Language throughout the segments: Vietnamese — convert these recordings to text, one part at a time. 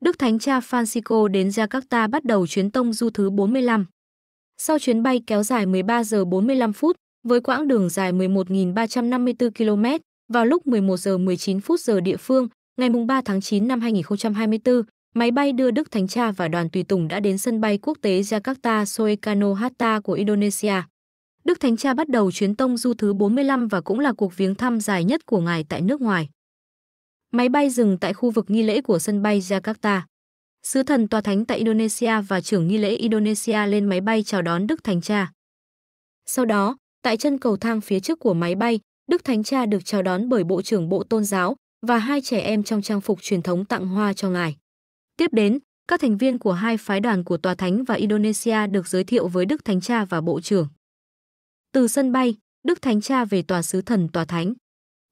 Đức Thánh Cha Francisco đến Jakarta bắt đầu chuyến tông du thứ 45. Sau chuyến bay kéo dài 13 giờ 45 phút, với quãng đường dài 11.354 km, vào lúc 11 giờ 19 phút giờ địa phương, ngày 3 tháng 9 năm 2024, máy bay đưa Đức Thánh Cha và đoàn tùy tùng đã đến sân bay quốc tế Jakarta Soekarno Hatta của Indonesia. Đức Thánh Cha bắt đầu chuyến tông du thứ 45 và cũng là cuộc viếng thăm dài nhất của ngài tại nước ngoài. Máy bay dừng tại khu vực nghi lễ của sân bay Jakarta. Sứ thần tòa thánh tại Indonesia và trưởng nghi lễ Indonesia lên máy bay chào đón Đức Thánh Cha. Sau đó, tại chân cầu thang phía trước của máy bay, Đức Thánh Cha được chào đón bởi Bộ trưởng Bộ Tôn giáo và hai trẻ em trong trang phục truyền thống tặng hoa cho ngài. Tiếp đến, các thành viên của hai phái đoàn của Tòa Thánh và Indonesia được giới thiệu với Đức Thánh Cha và Bộ trưởng. Từ sân bay, Đức Thánh Cha về Tòa Sứ Thần Tòa Thánh.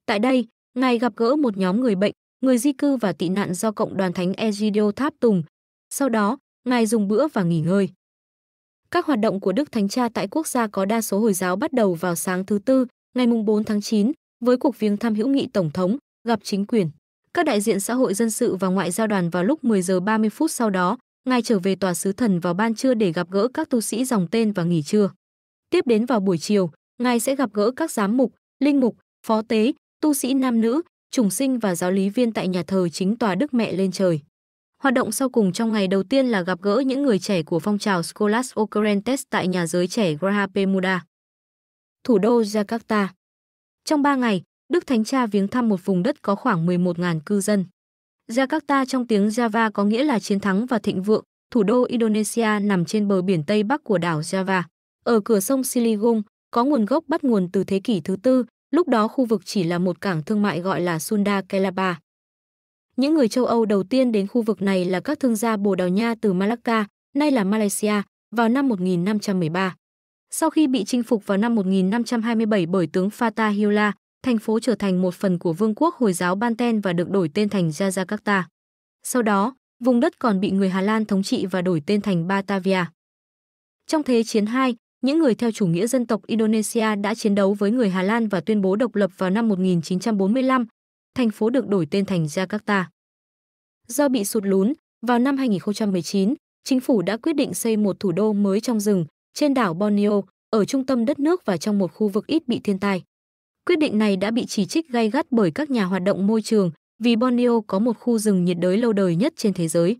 Tại đây, Ngài gặp gỡ một nhóm người bệnh, người di cư và tị nạn do Cộng đoàn Thánh Egidio Tháp Tùng. Sau đó, Ngài dùng bữa và nghỉ ngơi. Các hoạt động của Đức Thánh Cha tại quốc gia có đa số Hồi giáo bắt đầu vào sáng thứ Tư, ngày 4 tháng 9, với cuộc viếng thăm hữu nghị Tổng thống, gặp chính quyền. Các đại diện xã hội dân sự và ngoại giao đoàn vào lúc 10 giờ 30 phút sau đó, Ngài trở về tòa sứ thần vào ban trưa để gặp gỡ các tu sĩ dòng tên và nghỉ trưa. Tiếp đến vào buổi chiều, Ngài sẽ gặp gỡ các giám mục, linh mục, phó tế, tu sĩ nam nữ, trùng sinh và giáo lý viên tại nhà thờ chính tòa Đức Mẹ lên trời. Hoạt động sau cùng trong ngày đầu tiên là gặp gỡ những người trẻ của phong trào Scholas Occurrentes tại nhà giới trẻ Graha Pemuda, thủ đô Jakarta. Trong 3 ngày, Đức Thánh Cha viếng thăm một vùng đất có khoảng 11.000 cư dân. Jakarta trong tiếng Java có nghĩa là chiến thắng và thịnh vượng, thủ đô Indonesia nằm trên bờ biển Tây Bắc của đảo Java. Ở cửa sông Siligung, có nguồn gốc bắt nguồn từ thế kỷ thứ tư, Lúc đó khu vực chỉ là một cảng thương mại gọi là Sunda Kelapa. Những người châu Âu đầu tiên đến khu vực này là các thương gia Bồ Đào Nha từ Malacca, nay là Malaysia, vào năm 1513. Sau khi bị chinh phục vào năm 1527 bởi tướng Fatahullah, thành phố trở thành một phần của vương quốc Hồi giáo Banten và được đổi tên thành Jakarta. Sau đó, vùng đất còn bị người Hà Lan thống trị và đổi tên thành Batavia. Trong Thế chiến II những người theo chủ nghĩa dân tộc Indonesia đã chiến đấu với người Hà Lan và tuyên bố độc lập vào năm 1945. Thành phố được đổi tên thành Jakarta. Do bị sụt lún, vào năm 2019, chính phủ đã quyết định xây một thủ đô mới trong rừng, trên đảo Borneo, ở trung tâm đất nước và trong một khu vực ít bị thiên tai. Quyết định này đã bị chỉ trích gay gắt bởi các nhà hoạt động môi trường vì Borneo có một khu rừng nhiệt đới lâu đời nhất trên thế giới.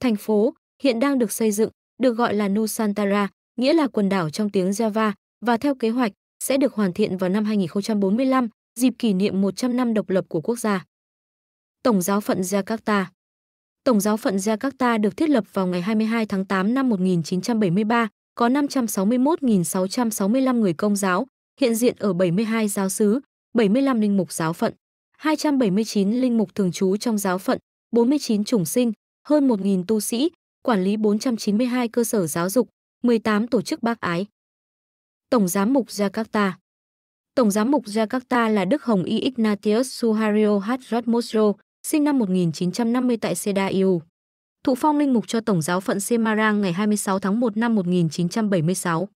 Thành phố hiện đang được xây dựng, được gọi là Nusantara, nghĩa là quần đảo trong tiếng Java, và theo kế hoạch sẽ được hoàn thiện vào năm 2045, dịp kỷ niệm 100 năm độc lập của quốc gia. Tổng giáo phận Jakarta Tổng giáo phận Jakarta được thiết lập vào ngày 22 tháng 8 năm 1973, có 561.665 người công giáo, hiện diện ở 72 giáo sứ, 75 linh mục giáo phận, 279 linh mục thường trú trong giáo phận, 49 chủng sinh, hơn 1.000 tu sĩ, quản lý 492 cơ sở giáo dục, 18 tổ chức bác ái. Tổng giám mục Jakarta Tổng giám mục Jakarta là Đức Hồng Y Ignatius Suhario Hadrot Mosro, sinh năm 1950 tại Sedayu. Thụ phong linh mục cho Tổng giáo phận Semarang ngày 26 tháng 1 năm 1976.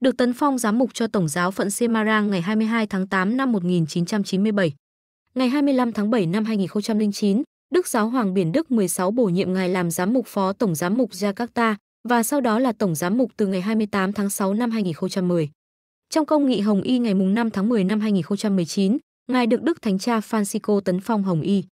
Được tấn phong giám mục cho Tổng giáo phận Semarang ngày 22 tháng 8 năm 1997. Ngày 25 tháng 7 năm 2009, Đức Giáo Hoàng Biển Đức 16 bổ nhiệm ngài làm giám mục phó Tổng giám mục Jakarta, và sau đó là tổng giám mục từ ngày 28 tháng 6 năm 2010. Trong công nghị Hồng Y ngày 5 tháng 10 năm 2019, Ngài được Đức Thánh Cha Francisco tấn phong Hồng Y.